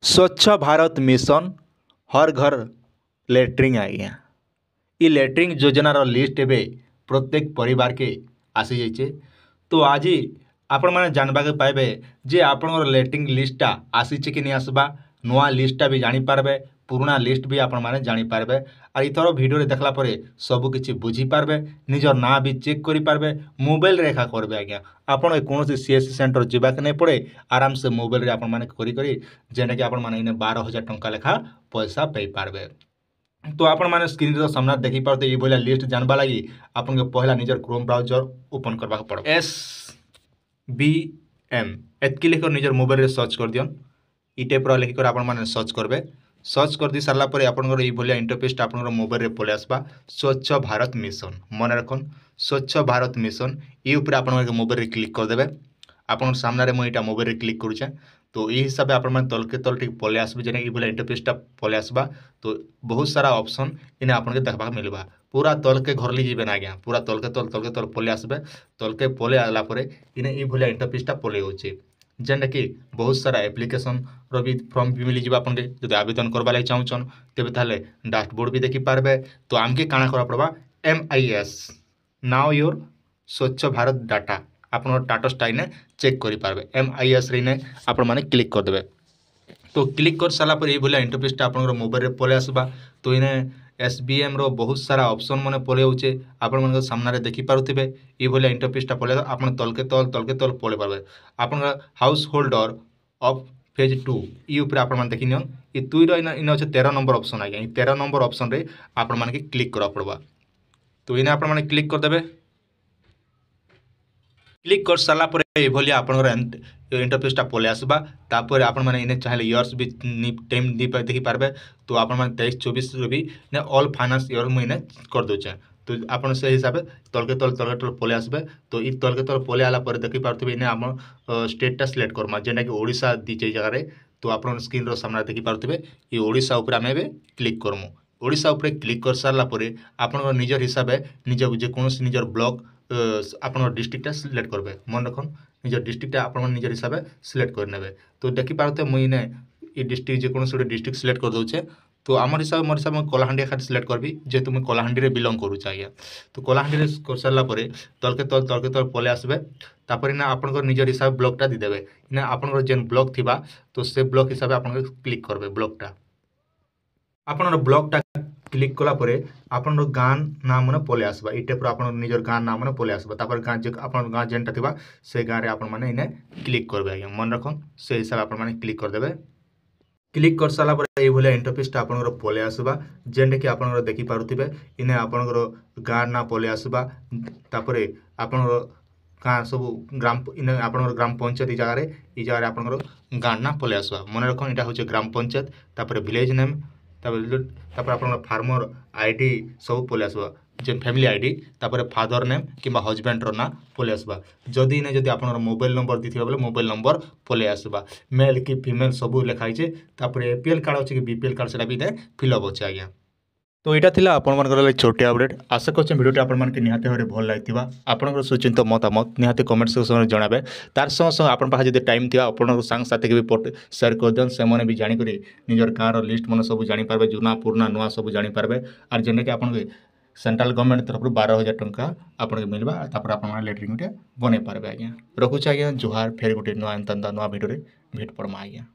ସ୍ୱଚ୍ଛ ଭାରତ ମିଶନ୍ ହର୍ ଘର୍ ଲେଟ୍ରିନ୍ ଆଜ୍ଞା ଇ ଲେଟ୍ରିନ୍ ଯୋଜନାର ଲିଷ୍ଟ୍ ଏବେ ପ୍ରତ୍ୟେକ ପରିବାର୍କେ ଆସିଯାଇଛେ ତ ଆଜି ଆପଣମାନେ ଜାନ୍ବାକେ ପାଇବେ ଯେ ଆପଣଙ୍କର ଲେଟ୍ରିନ୍ ଲିଷ୍ଟ୍ଟା ଆସିଛେ କି ନାଇଁ ଆସ୍ବା ନୂଆ ଲିଷ୍ଟଟା ବି ଜାଣିପାରବେ ପୁରୁଣା ଲିଷ୍ଟ ବି ଆପଣମାନେ ଜାଣିପାରବେ ଆର୍ ଇଥର ଭିଡ଼ିଓରେ ଦେଖ୍ଲା ପରେ ସବୁକିଛି ବୁଝିପାରବେ ନିଜର ନାଁ ବି ଚେକ୍ କରିପାରବେ ମୋବାଇଲରେ ଏକା କରିବେ ଆଜ୍ଞା ଆପଣ କୌଣସି ସି ଏସ୍ ସି ସେଣ୍ଟର ଯିବାକୁ ନାଇଁ ପଡ଼େ ଆରାମସେ ମୋବାଇଲରେ ଆପଣମାନେ କରି କରି ଯେନ୍ଟାକି ଆପଣମାନେ ଏଇନେ ବାର ହଜାର ଟଙ୍କା ଲେଖା ପଇସା ପାଇପାରବେ ତ ଆପଣମାନେ ସ୍କ୍ରିନ୍ର ସାମ୍ନାରେ ଦେଖିପାରୁଥିବେ ଏଇଭଳିଆ ଲିଷ୍ଟ ଜାଣିବା ଲାଗି ଆପଣଙ୍କୁ ପହିଲା ନିଜର କ୍ରୋମ୍ ବ୍ରାଉଜର ଓପନ୍ କରିବାକୁ ପଡ଼ିବ ଏସ୍ ବି ଏମ୍ ଏତ୍କି ଲେଖି ନିଜର ମୋବାଇଲରେ ସର୍ଚ୍ଚ କରିଦିଅନ୍ ଇ ଟାଇପ୍ର ଲେଖିକରି ଆପଣମାନେ ସର୍ଚ୍ଚ କରିବେ ସର୍ଚ୍ଚ କରିଦେଇ ସାରିଲା ପରେ ଆପଣଙ୍କର ଏଇଭଳିଆ ଇଣ୍ଟରଫେସ୍ଟା ଆପଣଙ୍କର ମୋବାଇଲ୍ରେ ପଳାଇ ଆସିବା ସ୍ୱଚ୍ଛ ଭାରତ ମିଶନ ମନେ ରଖନ୍ ସ୍ୱଚ୍ଛ ଭାରତ ମିଶନ ଏ ଉପରେ ଆପଣ ମୋବାଇଲ୍ରେ କ୍ଲିକ୍ କରିଦେବେ ଆପଣଙ୍କ ସାମ୍ନାରେ ମୁଁ ଏଇଟା ମୋବାଇଲ୍ରେ କ୍ଲିକ୍ କରୁଛେଁ তো এই হিসাবে আপনার তলকে তল ঠিক পলে আসবে যেটা এইভাবে ইন্টারফেসটা পলে ତ তো ସାରା সারা অপশন ଆପଣଙ୍କୁ আপনাকে দেখবা ପୁରା পুরা তলকে ଯିବେ ନା ଆଜ୍ଞା ପୁରା তলকে তল তলকে তল পলে আসবে তলকে পলে আসলা ପରେ ଇନେ এইভাবে ইন্টারফেসটা পলে হচ্ছে যেনটাকি বহুত সারা আপ্লিকেসনর বি ফর্ম বি মিলিযা আপনাদের যদি আবেদন করবার লাগে চাহুছন তবে তাহলে ডাশবোর্ড বি দেখিপারবে তো আমাকে কাଣା করা পড়বা M I S now your স্বচ্ছ ভারত ডাটা আপনার টাটসটা এনে চেক করে এম আই এস রে আপন মানে ক্লিক করেদেবে তো ক্লিক করে সারা পরে এইভাবে ইন্টরফেসটা আপনার মোবাইলে পলাই আসবা তো এনে ଏସ୍ବିଏମ୍ର ବହୁତ ସାରା ଅପସନ୍ ମାନେ ପଳାଇଯାଉଛେ ଆପଣମାନଙ୍କ ସାମ୍ନାରେ ଦେଖିପାରୁଥିବେ ଏଇଭଳିଆ ଇଣ୍ଟରଫେସ୍ଟା ପଳାଇ ଆପଣ ତଳକେ ତଳ ତଳକେ ତଳ ପଳାଇ ପାରିବେ ଆପଣଙ୍କର house holder of phase two ଇ ଉପରେ ଆପଣମାନେ ଦେଖିନିଅନ୍ ଇ ଦୁଇର ଇନ ଇନ ଅଛେ ତେର ନମ୍ବର ଅପସନ୍ ଆଜ୍ଞା ଇ ତେର ନମ୍ବର ଅପସନ୍ରେ ଆପଣମାନଙ୍କୁ କ୍ଲିକ୍ କରିବାକୁ ପଡ଼ବା ତ ଏଇନେ ଆପଣମାନେ କ୍ଲିକ୍ କରିଦେବେ ক্লিক କରିସାରିଲା ପରେ ଏଭଳି ଆପଣଙ୍କର ଇଣ୍ଟରଫେସଟା ପଳାଇ ଆସିବା ତାପରେ ଆପଣମାନେ ଏଇନେ ଚାହିଁଲେ ଇୟର୍ସ ବି ଟାଇମ୍ ଦେଖିପାରିବେ ତ ଆପଣମାନେ ତେଇଶ ଚବିଶରେ ବି ଅଲ୍ ଫାଇନାନ୍ସ ଇୟର୍ ମୁଁ ଏଇନେ କରିଦେଉଛେ তো আপনার সেই হিসাবে তলকে তল তলকে তল পলে আসবে তো এই তলকে তল পলে আলা পরে দেখিপারে এনে আমার স্টেটটা সিলেক্ট করমা যেটাকি ওড়শা দিছে এই জায়গায় তো আপনার স্ক্রিনর সামনে দেখিপারে এই ওড়শা উপরে আমি এবার ক্লিক করমু ওড়শা উপরে ক্লিক করে সারা পরে আপনার নিজের হিসাবে নিজ যেকোন নিজের ব্লগ আপনার ডিস্ট্রিক্টটা সিলেক্ট করবে মনে রাখুন নিজের ডিস্ট্রিক্টটা আপনার মানে নিজের হিসাবে সিলেক্ট করে নেবে তো দেখি পারতে মুই নে এই ডিস্ট্রিক্ট যেকোনসি গোটে ডিস্ট্রিক্ট সিলেক্ট করে କରିଦେଉଛେ তো আমার হিসাবে মোর হিসাবে কলাহান্ডি এখানে সিলেক্ট করবি যেহেতু মুই কলাহান্ডিরে বিলং করুছে আজ্ঞা তো কলাহান্ডিরে করসারা পরে তলকে তল তলকে তল পলে আসবে তারপরে না আপনার নিজের হিসাবে ব্লকটা দিদেবে না আপনার যে ব্লক থিবা তো সে ব্লক হিসাবে আপনাকে ক্লিক করবে ব্লকটা আপনার ব্লকটা ক্লিক କ୍ଲିକ୍ পরে আপনার ଆପଣର না মানে পলে আসবা এই টাইপর আপনার নিজের ନିଜର না মানে পলে আসবা তারপর ତାପରେ যে আপনার ଗାଁ যেটা থাকবে সেই ଗାଁରେ ଆପଣମାନେ ଏଇନେ এনে ক্লিক করবে আজ্ঞা মনে রাখুন সেই হিসাবে କ୍ଲିକ୍ মানে ক্লিক করে দেবে ক্লিক করে সারা পরে এইভাবে ইন্টারফেসটা আপনার পলে আসবা যেটা কি আপনার দেখি দেখিপারে এনে আপনার গাঁ না পলে আসবা তাপরে আপনার গাঁ সব গ্রাম ইনে আপনার গ্রাম পঞ্চায়েত এই জায়গায় এই জায়গায় আপনার গাঁ না পলে আসবা মনে রাখুন এটা হচ্ছে গ্রাম পঞ্চায়েত তাপরে ভিলেজ নেম ତାପରେ ତାପରେ ଆପଣଙ୍କର ଫାର୍ମର ଆଇ ଡ଼ି ସବୁ ପଳେଇ ଆସିବା ଯେନ୍ ଫ୍ୟାମିଲି ଆଇ ଡ଼ି ତାପରେ ଫାଦର ନେମ୍ କିମ୍ବା ହଜବେଣ୍ଡର ନାଁ ପଳେଇ ଆସିବା ଯଦି ଇନେ ଯଦି ଆପଣଙ୍କର ମୋବାଇଲ ନମ୍ବର ଦେଇଥିବା ବୋଲେ ମୋବାଇଲ ନମ୍ବର ପଳେଇ ଆସିବା ମେଲ୍ କି ଫିମେଲ୍ ସବୁ ଲେଖା ହେଇଛେ ତାପରେ ଏ ପି ଏଲ୍ କାର୍ଡ଼ ଅଛି କି ବି ପି ଏଲ୍ କାର୍ଡ଼ ସେଟା ବି ଇନେ ଫିଲ୍ଅପ୍ ଅଛି ଆଜ୍ଞା তো ଏଇଟା ଥିଲା ଆପଣମାନଙ୍କର ଲାଗି ଛୋଟିଆ ଅପଡ଼େଟ୍ ଆଶା କରୁଛି ଭିଡ଼ିଓଟି ଆପଣମାନଙ୍କୁ ନିହାତି ଭାବରେ ଭଲ ଲାଗିଥିବା ଆପଣଙ୍କର ସୁଚିନ୍ତ ମତାମତ ନିହାତି କମେଣ୍ଟ ସେକ୍ସନରେ ଜଣାବେ ତାର ସଙ୍ଗେ ସଙ୍ଗେ ଆପଣଙ୍କ ପାଖରେ ଯଦି ଟାଇମ୍ ଥିବା ଆପଣଙ୍କ ସାଙ୍ଗସାଥିକି ବି ସେୟାର କରିଦିଅନ୍ତୁ ସେମାନେ ବି ଜାଣିକରି ନିଜର ଗାଁର ଲିଷ୍ଟ ମାନେ ସବୁ ଜାଣିପାରିବେ ଜୁନା ପୁରୁଣା ନୂଆ ସବୁ ଜାଣିପାରିବେ ଆର୍ ଯେନ୍ଟାକି ଆପଣଙ୍କୁ ସେଣ୍ଟ୍ରାଲ୍ ଗଭର୍ଣ୍ଣମେଣ୍ଟ ତରଫରୁ ବାର ହଜାର ଟଙ୍କା ଆପଣଙ୍କୁ ମିଳିବା ତାପରେ ଆପଣମାନେ ଲେଟ୍ରିନ୍ ଗୋଟେ ବନେଇ ପାରିବେ ଆଜ୍ଞା ରଖୁଛି ଆଜ୍ଞା ଜୁହାର ଫେର୍ ଗୋଟେ ନୂଆ ଏନ୍ତା ନୂଆ ଭିଡ଼ିଓରେ ଭେଟ୍ ପଡ଼ମା ଆଜ୍ଞା